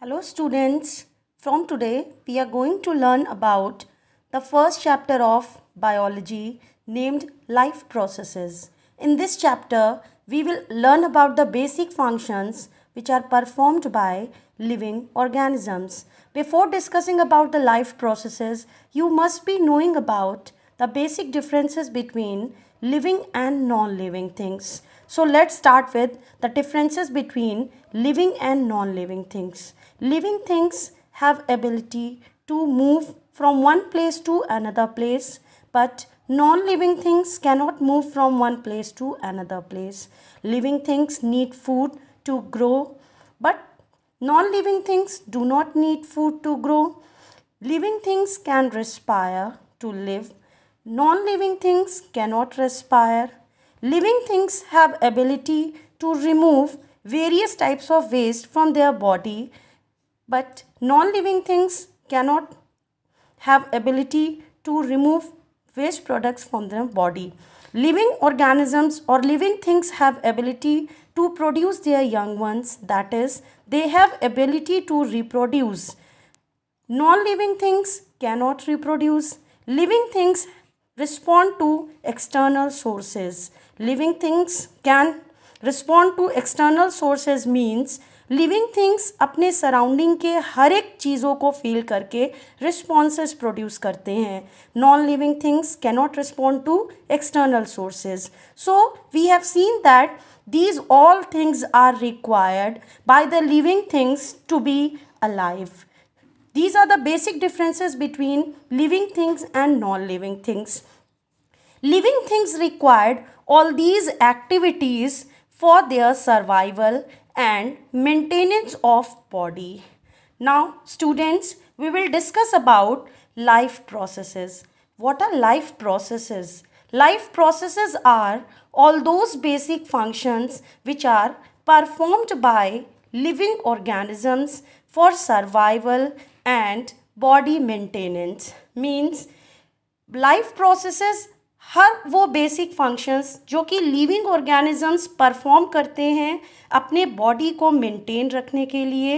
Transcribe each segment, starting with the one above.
Hello students, from today we are going to learn about the first chapter of biology named life processes. In this chapter, we will learn about the basic functions which are performed by living organisms. Before discussing about the life processes, you must be knowing about the basic differences between living and non-living things. So let's start with the differences between living and non-living things. Living things have ability to move from one place to another place, but non-living things cannot move from one place to another place. Living things need food to grow, but non-living things do not need food to grow. Living things can respire to live. Non-living things cannot respire. Living things have ability to remove various types of waste from their body but non-living things cannot have ability to remove waste products from their body. Living organisms or living things have ability to produce their young ones that is they have ability to reproduce. Non-living things cannot reproduce. Living things respond to external sources. Living things can respond to external sources means living things अपने surrounding के हर एक चीज़ों को feel करके response produce करते हैं non living things cannot respond to external sources so we have seen that these all things are required by the living things to be a life these are the basic differences between living things and non living things living things required all these activities for their survival and maintenance of body. Now students, we will discuss about life processes. What are life processes? Life processes are all those basic functions which are performed by living organisms for survival and body maintenance. Means life processes हर वो basic functions जो कि living organisms perform करते हैं अपने body को maintain रखने के लिए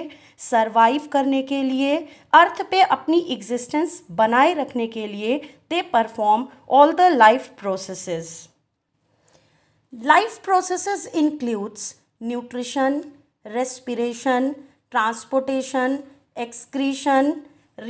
सरवाइव करने के लिए अर्थ पे अपनी एग्जिस्टेंस बनाए रखने के लिए they perform all the life processes life processes includes nutrition respiration transportation excretion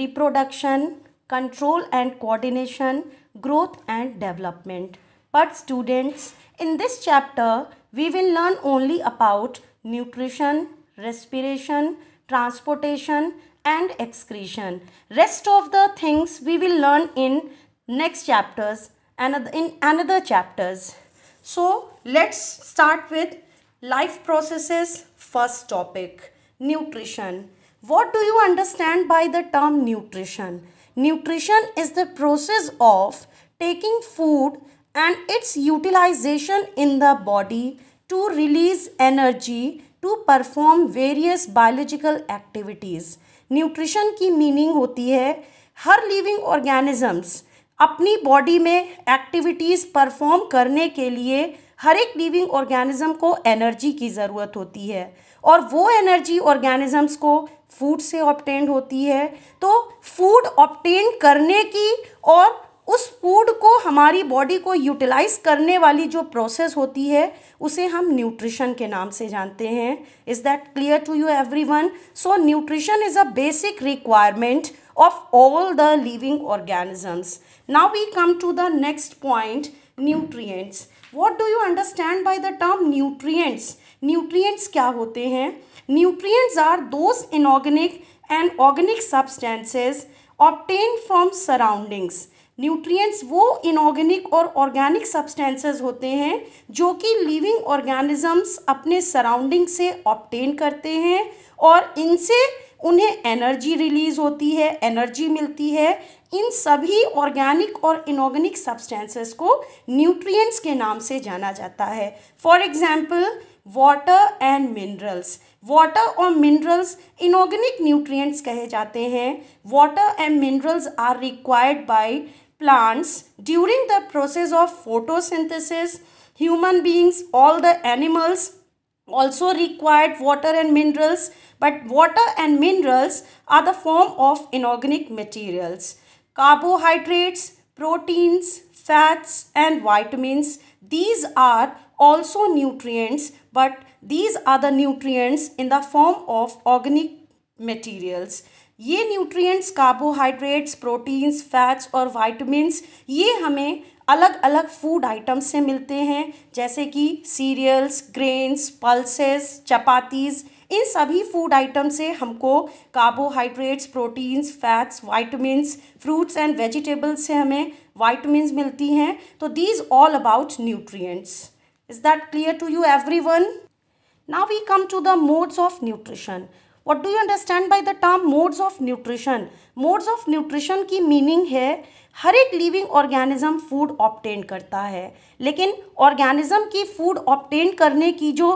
reproduction control and coordination growth and development. But students, in this chapter, we will learn only about nutrition, respiration, transportation and excretion. Rest of the things we will learn in next chapters and in another chapters. So let's start with life processes first topic nutrition. What do you understand by the term nutrition? Nutrition is the process of taking food and its utilization in the body to release energy to perform various biological activities nutrition की meaning होती है हर living organisms अपनी बॉडी में activities perform करने के लिए हर एक लिविंग ऑर्गेनिज्म को एनर्जी की ज़रूरत होती है और वो एनर्जी ऑर्गेनिज़म्स को फूड से ऑप्टेंड होती है तो फूड ऑप्टेन करने की और उस फूड को हमारी बॉडी को यूटिलाइज करने वाली जो प्रोसेस होती है उसे हम न्यूट्रिशन के नाम से जानते हैं is that clear to you every everyone so nutrition is a basic requirement of all the living organisms now we come to the next point nutri what do you understand by the term nutri nutrients क्या होते हैं nutrients are those inorganic and organic substances obtain from surroundings nutrients वो inorganic और organic substances होते हैं जो कि living organisms अपने सराउंडिंग से ऑप्टेन करते हैं और इनसे उन्हें एनर्जी रिलीज़ होती है एनर्जी मिलती है इन सभी ऑर्गेनिक और इनऑर्गेनिक सब्सटेंसेस को न्यूट्रिएंट्स के नाम से जाना जाता है for example water and minerals water और मिनरल्स इनऑर्गेनिक न्यूट्रिएंट्स कहे जाते हैं water and minerals are required by plants during the process of photosynthesis human beings all the animals also required water and minerals but water and minerals are the form of inorganic materials carbohydrates proteins fats and vitamins these are also nutrients but these are the nutrients in the form of organic materials ये nutrients carbohydrates proteins fats और vitamins ये हमें अलग अलग food items से मिलते हैं जैसे कि सीरियल्स ग्रेन्स पल्सेस चपातीज़ इन सभी फूड आइटम से हमको carbohydrates proteins fats vitamins fruits and vegetables से हमें वाइटमिन्स मिलती हैं तो these all about nutrients Is that clear to you everyone? Now we come to the modes of nutrition. What do you understand by the term modes of nutrition? Modes of nutrition ki meaning hai हर एक living organism food obtain करता है लेकिन organism की food obtain करने की जो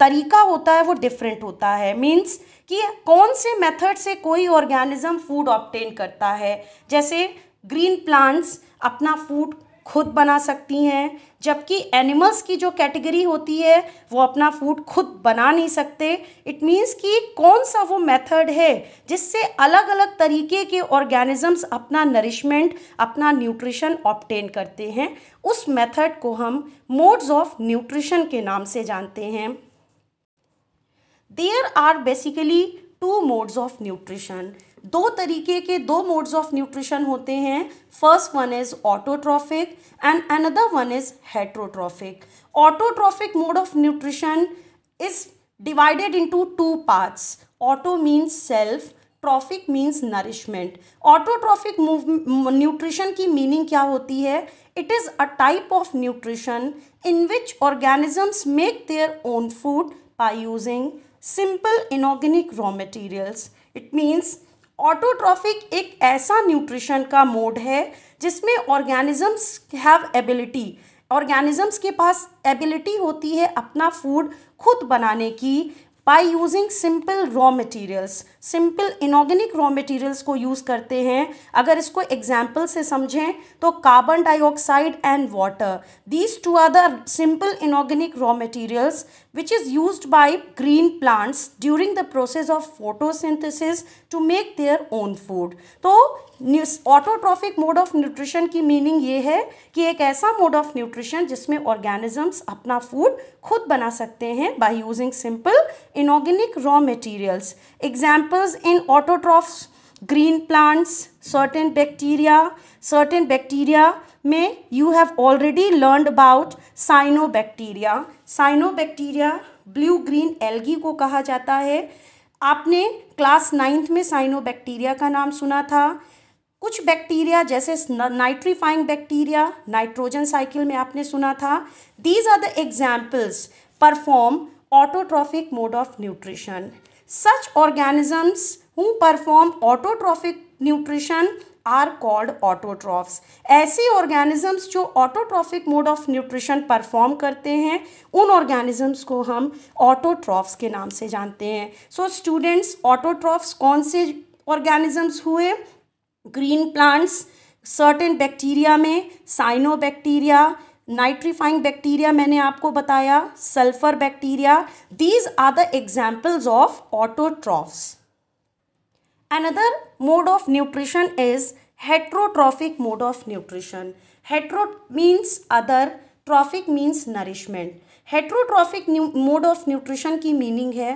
तरीका होता है वो डिफरेंट होता है मींस कि कौन से मेथड से कोई ऑर्गेनिज्म फूड ऑप्टेन करता है जैसे ग्रीन प्लांट्स अपना फूड खुद बना सकती हैं जबकि एनिमल्स की जो कैटेगरी होती है वो अपना फूड खुद बना नहीं सकते इट मीन्स कि कौन सा वो मेथड है जिससे अलग अलग तरीके के ऑर्गेनिजम्स अपना नरिशमेंट अपना न्यूट्रिशन ऑप्टेन करते हैं उस मेथड को हम मोड्स ऑफ न्यूट्रिशन के नाम से जानते हैं there are basically two modes of nutrition दो तरीके के दो मोड्स ऑफ न्यूट्रिशन होते हैं first one is autotrophic and another one is heterotrophic autotrophic mode of nutrition is divided into two parts auto means self trophic means nourishment autotrophic nutrition की meaning क्या होती है it is a type of nutrition in which organisms make their own food by using simple inorganic raw materials it means autotrophic एक ऐसा nutrition का mode है जिसमें organisms have ability organisms के पास एबिलिटी होती है अपना फूड खुद बनाने की by using simple raw materials simple inorganic raw materials को यूज़ करते हैं अगर इसको एग्जाम्पल से समझें तो carbon dioxide and water these two are the simple inorganic raw materials which is use by green plants during the process of photosynthesis to make their own food तो autotrophic mode of nutrition की meaning ये है कि एक ऐसा mode of nutrition जिसमें organisms अपना food खुद बना सकते हैं by using simple inorganic raw materials examples in autotrophs green plants certain bacteria certain bacteria में you have already learn about cyano cyanobacteria blue green algae को कहा जाता है आपने क्लास नाइन्थ में साइनोबैक्टीरिया का नाम सुना था कुछ बैक्टीरिया जैसे नाइट्रीफाइंग बैक्टीरिया नाइट्रोजन साइकिल में आपने सुना था these are the examples perform autotrophic mode of nutrition such organisms who perform autotrophic nutrition are called autotrophs ऐसे ऑर्गेनिजम्स जो autotrophic mode of nutrition perform करते हैं उन ऑर्गेनिजम्स को हम ऑटोट्रॉफ्स के नाम से जानते हैं सो स्टूडेंट्स ऑटोट्रॉफ्स कौन से ऑर्गेनिजम्स हुए ग्रीन प्लांट्स सर्टेन बैक्टीरिया में साइनो बैक्टीरिया नाइट्रीफाइंग बैक्टीरिया मैंने आपको बताया sulphur bacteria these are the examples of autotrophs another mode of nutrition is heterotrophic mode of nutrition hetero means other trophic means nourishment heterotrophic mode of nutrition की meaning है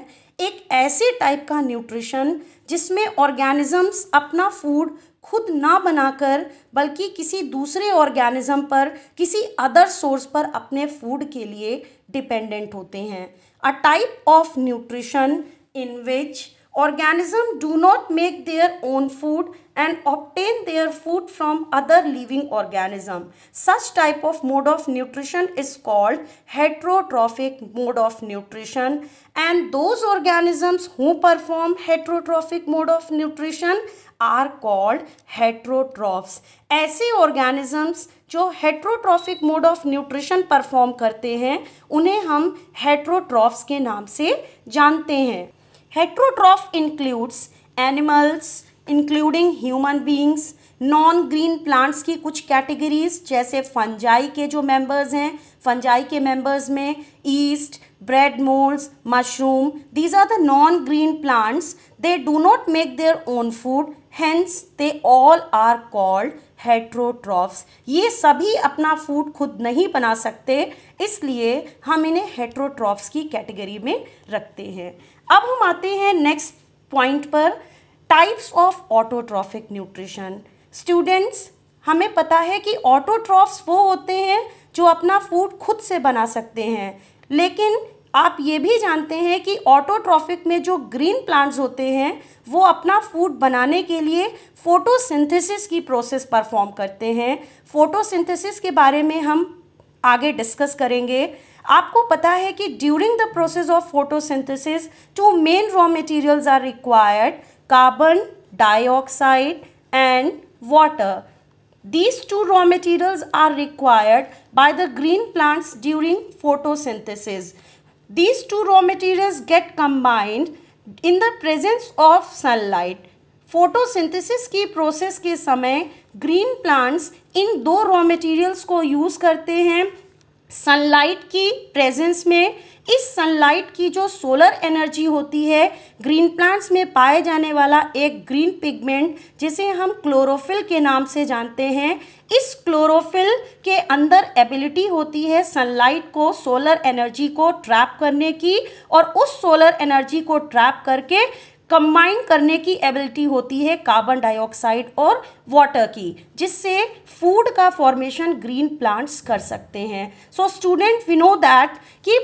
एक ऐसे type का nutrition जिसमें organisms अपना food खुद ना बनाकर बल्कि किसी दूसरे ऑर्गेनिज्म पर किसी अदर सोर्स पर अपने फूड के लिए डिपेंडेंट होते हैं a type of nutrition in which organism do not make their own food and obtain their food from other living organism such type of mode of nutrition is called heterotrophic mode of nutrition and those organisms who perform heterotrophic mode of nutrition are called heterotrophs ऐसे organisms जो heterotrophic mode of nutrition perform करते हैं उन्हें हम heterotrophs के नाम से जानते हैं heterotroph includes animals including human beings non green plants की कुछ कैटेगरीज जैसे फंजाई के जो मेंबर्स हैं फंजाई के मेंबर्स में yeast bread molds, mushroom these are the non green plants they do not make their own food hence they all are called heterotrophs ये सभी अपना फूड खुद नहीं बना सकते इसलिए हम इन्हें हेट्रोट्रॉफ्स की कैटेगरी में रखते हैं अब हम आते हैं नेक्स्ट पॉइंट पर types of autotrophic nutrition students हमें पता है कि ऑटोट्रॉफ्स वो होते हैं जो अपना फूड खुद से बना सकते हैं लेकिन आप ये भी जानते हैं कि ऑटोट्रॉफिक में जो ग्रीन प्लांट्स होते हैं वो अपना फूड बनाने के लिए फोटोसिंथेसिस की प्रोसेस परफॉर्म करते हैं फोटोसिंथेसिस के बारे में हम आगे डिस्कस करेंगे आपको पता है कि during the process of photosynthesis two main raw materials are required carbon dioxide and water these two raw materials are required by the green plants during photosynthesis These two raw materials get combined in the presence of sunlight. Photosynthesis की process के समय green plants in दो raw materials को use करते हैं sunlight की presence में इस सनलाइट की जो सोलर एनर्जी होती है ग्रीन प्लांट्स में पाए जाने वाला एक ग्रीन पिगमेंट जिसे हम क्लोरोफिल के नाम से जानते हैं इस क्लोरोफिल के अंदर एबिलिटी होती है सनलाइट को सोलर एनर्जी को ट्रैप करने की और उस सोलर एनर्जी को ट्रैप करके कंबाइन करने की एबिलिटी होती है कार्बन डाइऑक्साइड और वाटर की जिससे फूड का फॉर्मेशन ग्रीन प्लांट्स कर सकते हैं so student we know that कि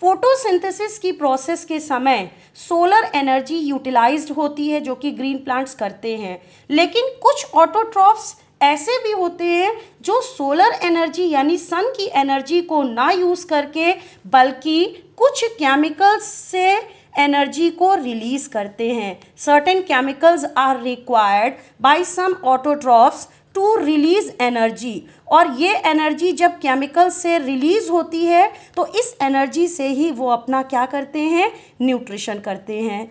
फोटोसिंथेसिस की प्रोसेस के समय सोलर एनर्जी यूटिलाइज्ड होती है जो कि ग्रीन प्लांट्स करते हैं लेकिन कुछ ऑटोट्रॉफ्स ऐसे भी होते हैं जो सोलर एनर्जी यानी सन की एनर्जी को ना यूज़ करके बल्कि कुछ केमिकल्स से एनर्जी को रिलीज़ करते हैं certain chemicals are required by some autotrophs to release energy और ये एनर्जी जब केमिकल से रिलीज़ होती है तो इस एनर्जी से ही वो अपना क्या करते हैं न्यूट्रिशन करते हैं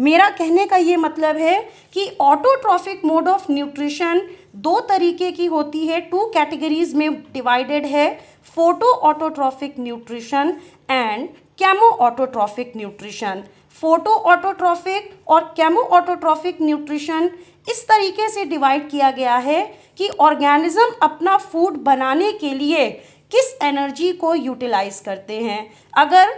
मेरा कहने का ये मतलब है कि ऑटोट्रॉफिक मोड ऑफ न्यूट्रिशन दो तरीके की होती है टू कैटेगरीज में डिवाइडेड है photo autotrophic nutrition and chemo autotrophic nutrition photo autotrophic और कैमो ऑटोट्रॉफिक न्यूट्रिशन इस तरीके से डिवाइड किया गया है कि ऑर्गेनिज़्म अपना फूड बनाने के लिए किस एनर्जी को यूटिलाइज करते हैं अगर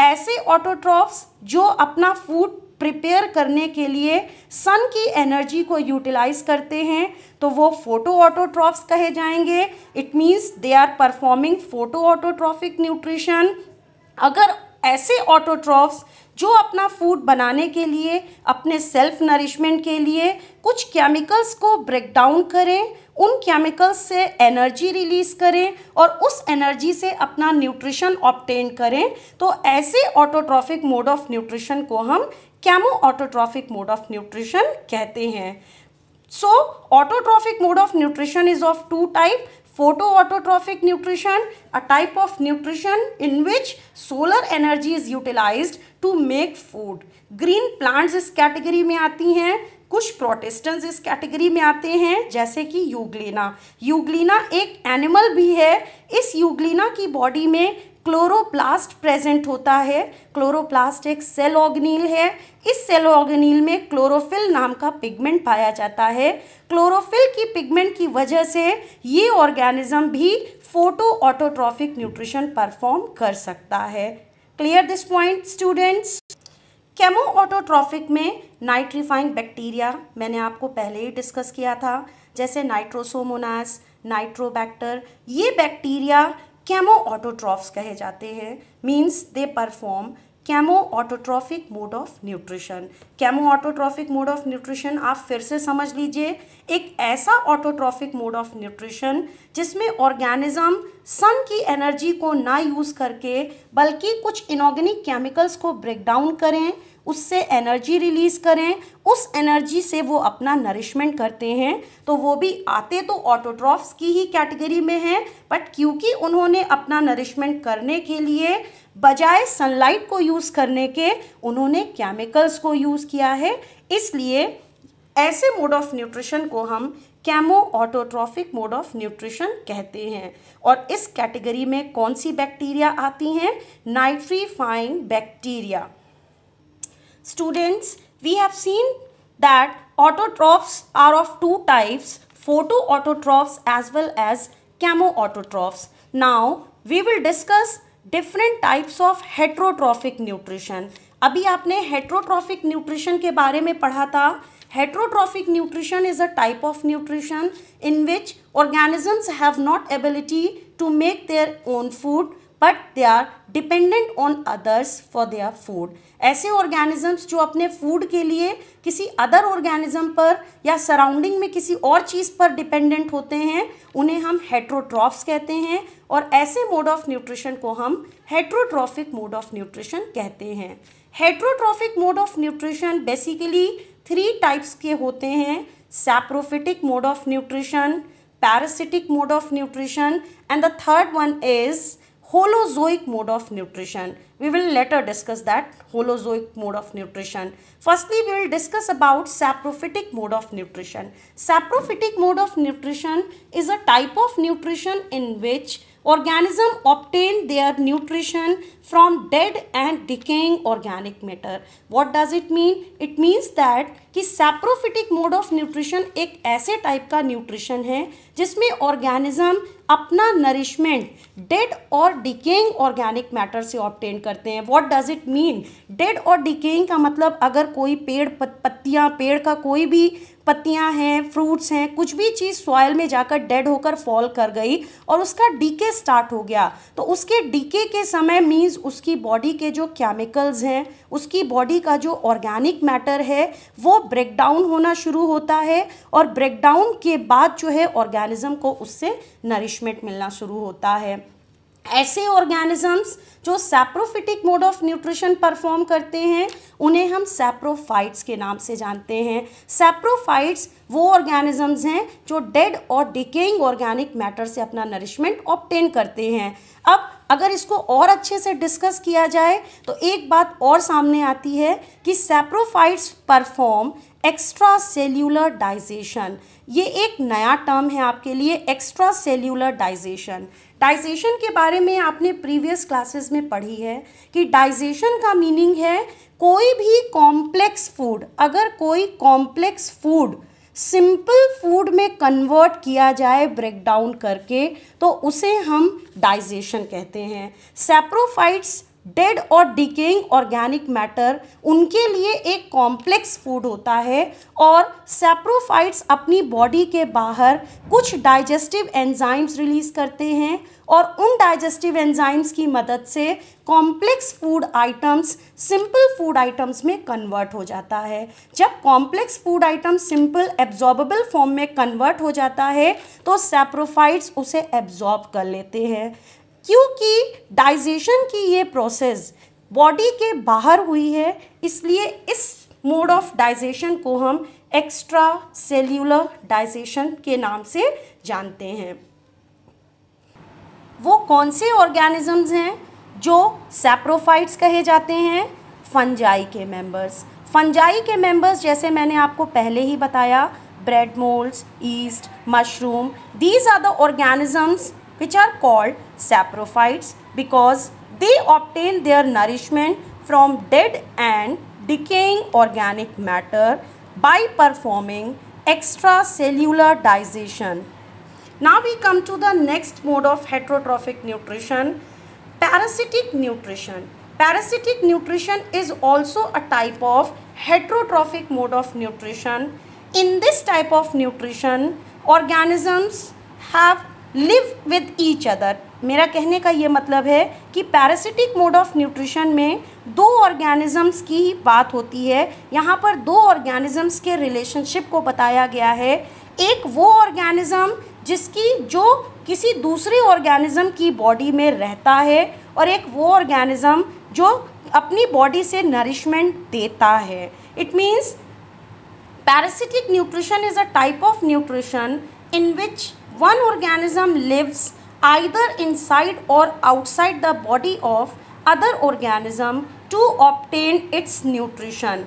ऐसे ऑटोट्रॉफ्स जो अपना फूड प्रिपेयर करने के लिए सन की एनर्जी को यूटिलाइज करते हैं तो वो फोटो ऑटोट्रॉफ्स कहे जाएंगे it means they are performing photo autotrophic nutrition अगर ऐसे ऑटोट्रॉफ्स जो अपना फूड बनाने के लिए अपने सेल्फ नरिशमेंट के लिए कुछ केमिकल्स को ब्रेक डाउन करें उन केमिकल्स से एनर्जी रिलीज़ करें और उस एनर्जी से अपना न्यूट्रिशन ऑप्टेन करें तो ऐसे ऑटोट्रॉफिक मोड ऑफ न्यूट्रिशन को हम chemo autotrophic mode of nutrition कहते हैं so autotrophic mode of nutrition is of two type photo autotrophic nutrition a type of nutrition in which solar energy is utilize to make food green plants इस category में आती हैं कुछ Protestants इस category में आते हैं जैसे कि यूग्लिना यूग्लिना एक एनिमल भी है इस यूग्लिना की बॉडी में क्लोरोप्लास्ट प्रेजेंट होता है क्लोरोप्लास्ट एक सेल ऑर्गेनिल है इस सेल ऑर्गेनिल में क्लोरोफिल नाम का पिगमेंट पाया जाता है क्लोरोफिल की पिगमेंट की वजह से ये ऑर्गेनिज्म भी फोटो ऑटोट्रॉफिक न्यूट्रिशन परफॉर्म कर सकता है clear this point students chemo autotrophic में नाइट्रीफाइंग बैक्टीरिया मैंने आपको पहले ही डिस्कस किया था जैसे नाइट्रोसोमोनास नाइट्रोबैक्टर ये बैक्टीरिया कैमो ऑटोट्रॉफ्स कहे जाते हैं means they perform chemo autotrophic mode of nutrition chemo autotrophic mode of nutrition आप फिर से समझ लीजिए एक ऐसा ऑटोट्रॉफिक मोड ऑफ न्यूट्रिशन जिसमें ऑर्गेनिज्म सन की एनर्जी को ना यूज़ करके बल्कि कुछ इनऑर्गेनिक केमिकल्स को ब्रेक डाउन करें उससे एनर्जी रिलीज़ करें उस एनर्जी से वो अपना नरिशमेंट करते हैं तो वो भी आते तो ऑटोट्रॉफ्स की ही कैटेगरी में हैं बट क्योंकि उन्होंने अपना नरिशमेंट करने के लिए बजाय सनलाइट को यूज़ करने के उन्होंने केमिकल्स को यूज़ किया है इसलिए ऐसे मोड ऑफ न्यूट्रिशन को हम chemo autotrophic mode of nutrition कहते हैं और इस कैटेगरी में कौन सी बैक्टीरिया आती हैं nitrifying bacteria students, we have seen that autotrophs are of two types, photoautotrophs as well as chemoautotrophs. Now, we will discuss different types of heterotrophic nutrition. अभी आपने heterotrophic nutrition के बारे में पढ़ा था Heterotrophic nutrition is a type of nutrition in which organisms have not ability to make their own food. But they are dependent on others for their food ऐसे organisms जो अपने फूड के लिए किसी अदर ऑर्गेनिज्म पर या surrounding में किसी और चीज़ पर डिपेंडेंट होते हैं उन्हें हम हेट्रोट्रॉफ्स कहते हैं और ऐसे मोड ऑफ न्यूट्रिशन को हम हेट्रोट्रॉफिक मोड ऑफ न्यूट्रिशन कहते हैं heterotrophic mode of nutrition basically three types के होते हैं saprophytic mode of nutrition parasitic mode of nutrition and the third one is holozoic mode of nutrition. We will later discuss that holozoic mode of nutrition. Firstly, we will discuss about saprophytic mode of nutrition. Saprophytic mode of nutrition is a type of nutrition in which organism obtain their nutrition from dead and decaying organic matter. What does it mean it means that कि saprophytic mode of nutrition एक ऐसे type का nutrition है जिसमें organism अपना nourishment dead और decaying organic matter से obtain करते हैं what does it mean dead और डिकेइंग का मतलब अगर कोई पेड़ पत्तियाँ पेड़ का कोई भी पत्तियां हैं फ्रूट्स हैं कुछ भी चीज़ सॉयल में जाकर डेड होकर फॉल कर गई और उसका डीके स्टार्ट हो गया तो उसके डीके के समय मीन्स उसकी बॉडी के जो केमिकल्स हैं उसकी बॉडी का जो ऑर्गेनिक मैटर है वो ब्रेकडाउन होना शुरू होता है और ब्रेकडाउन के बाद जो है ऑर्गेनिज्म को उससे नरिशमेंट मिलना शुरू होता है ऐसे ऑर्गेनिजम्स जो saprophytic mode of nutrition perform करते हैं उन्हें हम सैप्रोफाइट्स के नाम से जानते हैं सैप्रोफाइट्स वो ऑर्गेनिजम्स हैं जो डेड और डिकेइंग ऑर्गेनिक मैटर से अपना नरिशमेंट ऑप्टेन करते हैं अब अगर इसको और अच्छे से डिस्कस किया जाए तो एक बात और सामने आती है कि saprophytes perform extra cellular digestion ये एक नया टर्म है आपके लिए एक्स्ट्रा सेल्यूलर डाइजेशन डाइजेशन के बारे में आपने प्रीवियस क्लासेस में पढ़ी है कि डाइजेशन का मीनिंग है कोई भी कॉम्प्लेक्स फूड अगर कोई कॉम्प्लेक्स फूड सिंपल फूड में कन्वर्ट किया जाए ब्रेक डाउन करके तो उसे हम डाइजेशन कहते हैं सेप्रोफाइट्स डेड और डिकेइंग ऑर्गेनिक मैटर उनके लिए एक कॉम्प्लेक्स फूड होता है और सेप्रोफाइट्स अपनी बॉडी के बाहर कुछ डाइजेस्टिव एंजाइम्स रिलीज़ करते हैं और उन डाइजेस्टिव एंजाइम्स की मदद से complex food items simple food items में कन्वर्ट हो जाता है जब complex food item simple absorbable form में कन्वर्ट हो जाता है तो सेप्रोफाइट्स उसे एब्जॉर्ब कर लेते हैं क्योंकि डाइजेशन की ये प्रोसेस बॉडी के बाहर हुई है इसलिए इस मोड ऑफ डाइजेशन को हम एक्स्ट्रा सेल्यूलर डाइजेशन के नाम से जानते हैं वो कौन से ऑर्गेनिजम्स हैं जो सेप्रोफाइट्स कहे जाते हैं फंजाई के मेंबर्स फंजाई के मेंबर्स जैसे मैंने आपको पहले ही बताया bread molds, yeast mushroom these are the organisms which are called saprophytes because they obtain their nourishment from dead and decaying organic matter by performing extracellular digestion. Now we come to the next mode of heterotrophic nutrition, parasitic nutrition. Parasitic nutrition is also a type of heterotrophic mode of nutrition. In this type of nutrition, organisms have live with each other मेरा कहने का ये मतलब है कि parasitic mode of nutrition में दो organisms की ही बात होती है यहाँ पर दो ऑर्गेनिजम्स के रिलेशनशिप को बताया गया है एक वो ऑर्गेनिज़म जिसकी जो किसी दूसरे ऑर्गेनिज़म की बॉडी में रहता है और एक वो ऑर्गेनिज़म जो अपनी बॉडी से नरिशमेंट देता है it means parasitic nutrition is a type of nutrition in which one organism lives either inside or outside the body of other organism to obtain its nutrition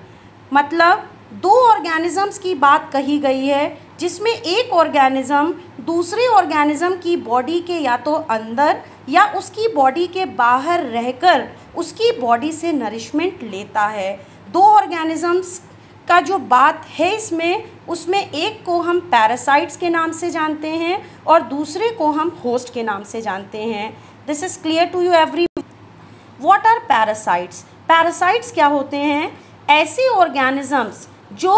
मतलब दो ऑर्गेनिज़म्स की बात कही गई है जिसमें एक ऑर्गेनिज़म दूसरे ऑर्गेनिज़म की बॉडी के या तो अंदर या उसकी बॉडी के बाहर रहकर उसकी बॉडी से नरिशमेंट लेता है दो ऑर्गेनिज़म्स का जो बात है इसमें उसमें एक को हम पैरासाइट्स के नाम से जानते हैं और दूसरे को हम होस्ट के नाम से जानते हैं this is clear to you every what are parasites parasites क्या होते हैं ऐसे ऑर्गेनिज़म्स जो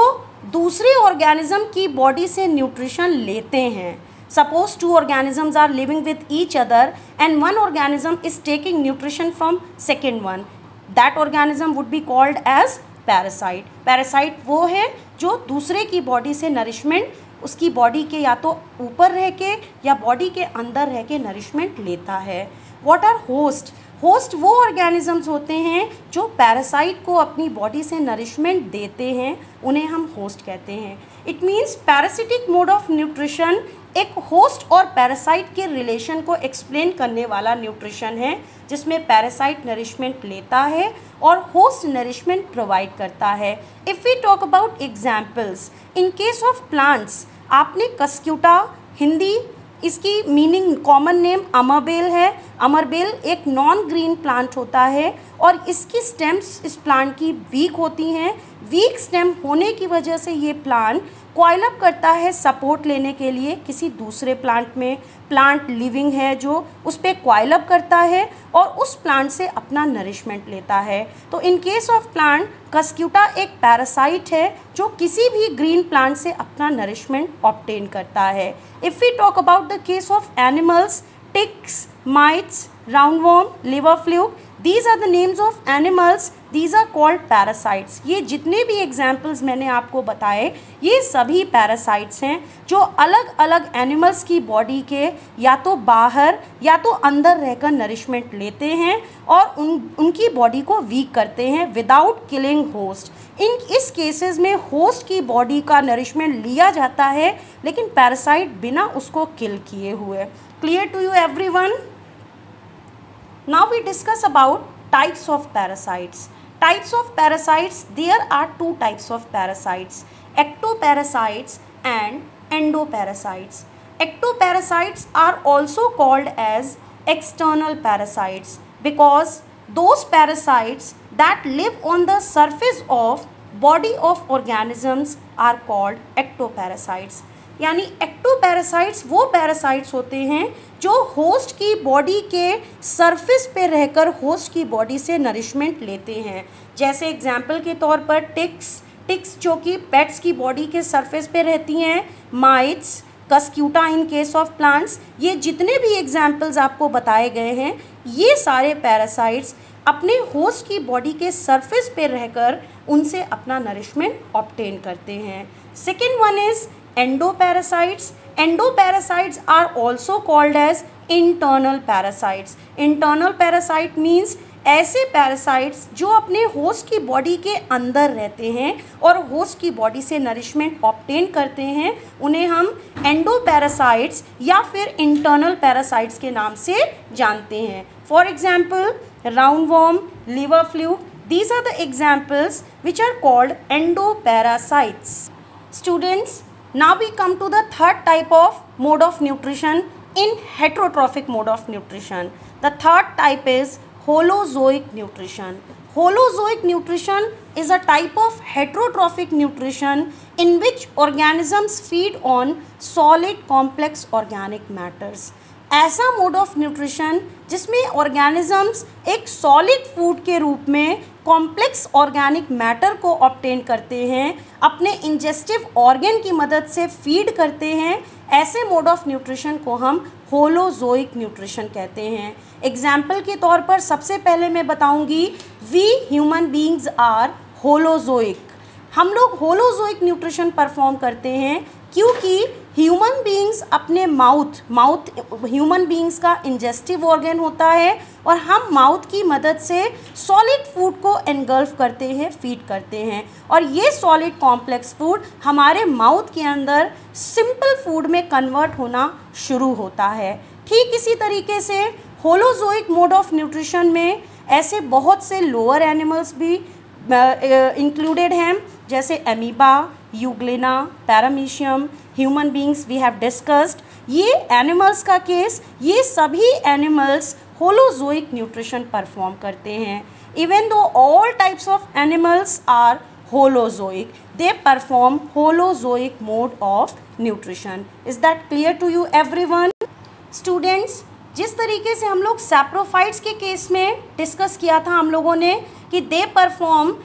दूसरे ऑर्गेनिज़म की बॉडी से न्यूट्रिशन लेते हैं suppose two organisms are living with each other and one organism is taking nutrition from second one that organism would be called as parasite parasite वो है जो दूसरे की बॉडी से नरिशमेंट उसकी बॉडी के या तो ऊपर रह के या बॉडी के अंदर रह के नरिशमेंट लेता है वॉट आर होस्ट होस्ट वो ऑर्गेनिजम्स होते हैं जो पैरासाइट को अपनी बॉडी से नरिशमेंट देते हैं उन्हें हम होस्ट कहते हैं it means parasitic mode of nutrition एक होस्ट और पैरासाइट के रिलेशन को एक्सप्लेन करने वाला न्यूट्रिशन है जिसमें पैरासाइट नरिशमेंट लेता है और होस्ट नरिशमेंट प्रोवाइड करता है if we talk about examples in case of plants आपने कस्क्यूटा हिंदी इसकी मीनिंग कॉमन नेम अमरबेल है अमरबेल एक नॉन ग्रीन प्लांट होता है और इसकी स्टेम्स इस प्लांट की वीक होती हैं वीक स्टेम होने की वजह से ये प्लांट कॉयलअप करता है सपोर्ट लेने के लिए किसी दूसरे प्लांट में प्लांट लिविंग है जो उस पर कॉयलअप करता है और उस प्लांट से अपना नरिशमेंट लेता है तो in case of plant Cuscuta एक पैरासाइट है जो किसी भी ग्रीन प्लांट से अपना नरिशमेंट ऑप्टेन करता है if we talk about the case of animals ticks mites round worm liver fluke these are the names of animals these are called parasites ये जितने भी एग्जाम्पल्स मैंने आपको बताए ये सभी पैरासाइट्स हैं जो अलग अलग एनिमल्स की बॉडी के या तो बाहर या तो अंदर रहकर नरिशमेंट लेते हैं और उन उनकी बॉडी को वीक करते हैं विदाउट किलिंग होस्ट इन इस केसेस में होस्ट की बॉडी का नरिशमेंट लिया जाता है लेकिन पैरासाइट बिना उसको किल किए हुए clear to you every one Now we discuss about types of parasites. Types of parasites, there are two types of parasites, ectoparasites and endoparasites. Ectoparasites are also called as external parasites because those parasites that live on the surface of body of organisms are called ectoparasites. यानी ectoparasites वो parasites होते हैं जो host की body के surface पे रहकर host की बॉडी से नरिशमेंट लेते हैं जैसे एग्जाम्पल के तौर पर टिक्स टिक्स जो कि पेट्स की बॉडी के सरफेस पे रहती हैं mites Cuscuta in case of plants ये जितने भी एग्जाम्पल्स आपको बताए गए हैं ये सारे पैरासाइट्स अपने होस्ट की बॉडी के सरफेस पे रहकर उनसे अपना नरिशमेंट ऑप्टेन करते हैं second one is endoparasites endoparasites are also called as internal parasites internal parasite means ऐसे पैरासाइट्स जो अपने होस्ट की बॉडी के अंदर रहते हैं और होस्ट की बॉडी से नरिशमेंट ऑप्टेन करते हैं उन्हें हम एंडो पैरासाइट्स या फिर इंटरनल पैरासाइट्स के नाम से जानते हैं for example round worm liver fluke these are the examples which are called endoparasites students Now we come to the third type of mode of nutrition in heterotrophic mode of nutrition. The third type is holozoic nutrition. Holozoic nutrition is a type of heterotrophic nutrition in which organisms feed on solid complex organic matters. ऐसा mode of nutrition जिसमें organisms एक solid food के रूप में complex organic matter को obtain करते हैं अपने इंजेस्टिव ऑर्गेन की मदद से फीड करते हैं ऐसे मोड ऑफ न्यूट्रिशन को हम होलोजोइक न्यूट्रिशन कहते हैं एग्जाम्पल के तौर पर सबसे पहले मैं बताऊंगी we human beings are holozoic हम लोग होलोजोइक न्यूट्रिशन परफॉर्म करते हैं क्योंकि ह्यूमन बींग्स अपने माउथ माउथ ह्यूमन बींग्स का इंजेस्टिव ऑर्गेन होता है और हम माउथ की मदद से सॉलिड फूड को एनगल्फ करते हैं फीड करते हैं और ये सॉलिड कॉम्प्लेक्स फूड हमारे माउथ के अंदर सिंपल फूड में कन्वर्ट होना शुरू होता है ठीक इसी तरीके से होलोजोइक मोड ऑफ न्यूट्रिशन में ऐसे बहुत से लोअर एनिमल्स भी इंक्लूडेड हैं जैसे amoeba euglena paramecium human beings we have discussed ये एनिमल्स का केस ये सभी एनिमल्स होलोजोइक न्यूट्रिशन परफॉर्म करते हैं even though all types of animals are holozoic perform holozoic mode of nutrition is that clear to you every one students जिस तरीके से हम लोग सेप्रोफाइट्स के केस में डिस्कस किया था हम लोगों ने कि they perform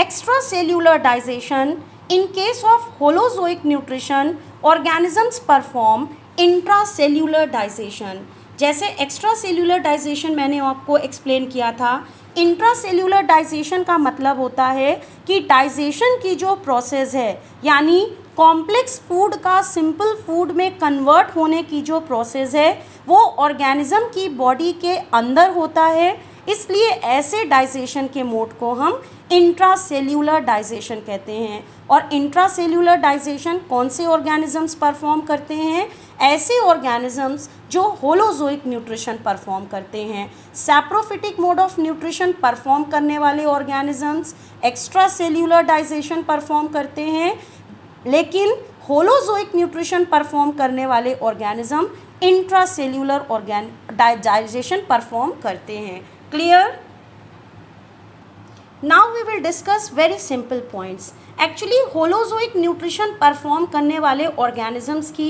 extra cellular digestion in case of holozoic nutrition perform intra cellular digestion जैसे एक्स्ट्रा सेल्यूलर डाइजेशन मैंने आपको एक्सप्लेन किया था इंट्रा सेल्यूलर डाइजेशन का मतलब होता है कि डाइजेशन की जो प्रोसेस है यानी कॉम्प्लेक्स फूड का सिंपल फूड में कन्वर्ट होने की जो प्रोसेस है वो ऑर्गेनिज्म की बॉडी के अंदर होता है इसलिए ऐसे डाइजेशन के मोड को हम इंट्रासेल्यूलर डाइजेशन कहते हैं और इंट्रासेल्यूलर डाइजेशन कौन से ऑर्गेनिजम्स परफॉर्म करते हैं ऐसे ऑर्गेनिजम्स जो होलोजोइक न्यूट्रिशन परफॉर्म करते हैं saprophytic mode of nutrition perform करने वाले organisms extra cellular digestion perform करते हैं लेकिन होलोजोइक न्यूट्रिशन परफॉर्म करने वाले organism intracellular organ digestion perform करते हैं clear now we will discuss very simple points actually holozoic nutrition perform करने वाले organisms की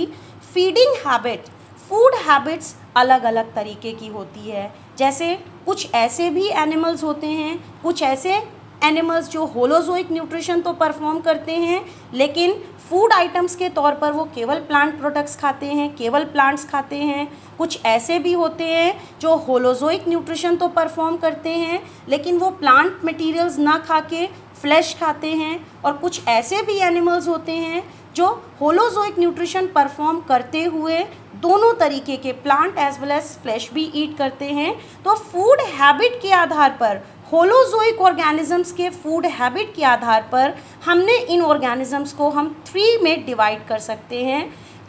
feeding habit food habits अलग अलग तरीके की होती है जैसे कुछ ऐसे भी एनिमल्स होते हैं कुछ ऐसे एनिमल्स जो होलोजोइक न्यूट्रिशन तो परफॉर्म करते हैं लेकिन फूड आइटम्स के तौर पर वो केवल प्लांट प्रोडक्ट्स खाते हैं केवल प्लांट्स खाते हैं कुछ ऐसे भी होते हैं जो होलोजोइक न्यूट्रिशन तो परफॉर्म करते हैं लेकिन वो प्लांट मटेरियल्स ना खा के फ्लैश खाते हैं और कुछ ऐसे भी एनिमल्स होते हैं जो होलोजोइक न्यूट्रिशन परफॉर्म करते हुए दोनों तरीके के plant as well as flesh भी ईट करते हैं तो फूड हैबिट के आधार पर होलोजोइक ऑर्गेनिजम्स के फूड हैबिट के आधार पर हमने इन ऑर्गेनिजम्स को हम थ्री में डिवाइड कर सकते हैं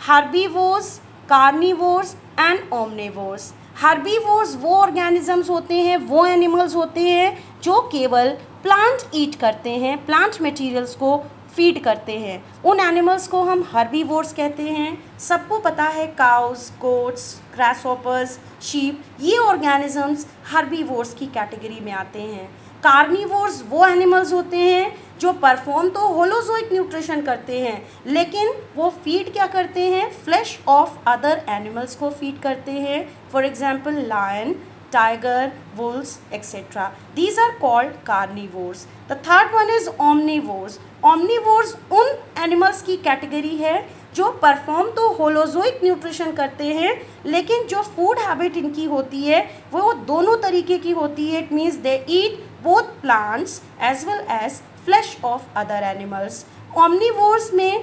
herbivores carnivores and omnivores herbivores वो ऑर्गेनिजम्स होते हैं वो एनिमल्स होते हैं जो केवल प्लांट ईट करते हैं प्लांट मटेरियल्स को फीड करते हैं उन एनिमल्स को हम हर्बीवोर्स कहते हैं सबको पता है cows goats grasshoppers sheep ये ऑर्गेनिजम्स हर्बीवोर्स की कैटेगरी में आते हैं कार्निवोर्स वो एनिमल्स होते हैं जो परफॉर्म तो होलोजोइक न्यूट्रिशन करते हैं लेकिन वो फीड क्या करते हैं फ्लैश ऑफ अदर एनिमल्स को फीड करते हैं for example lion tiger, wolves, etc. These are called carnivores. The third one is omnivores. Omnivores उन animals की category है जो परफॉर्म तो होलोजोइक न्यूट्रिशन करते हैं लेकिन जो फूड हैबिट इनकी होती है वो दोनों तरीके की होती है it means they eat both plants as well as flesh of other animals omnivores में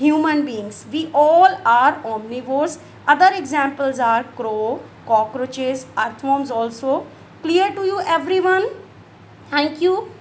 human beings we all are omnivores other examples are crow cockroaches, earthworms also. Clear to you everyone? Thank you.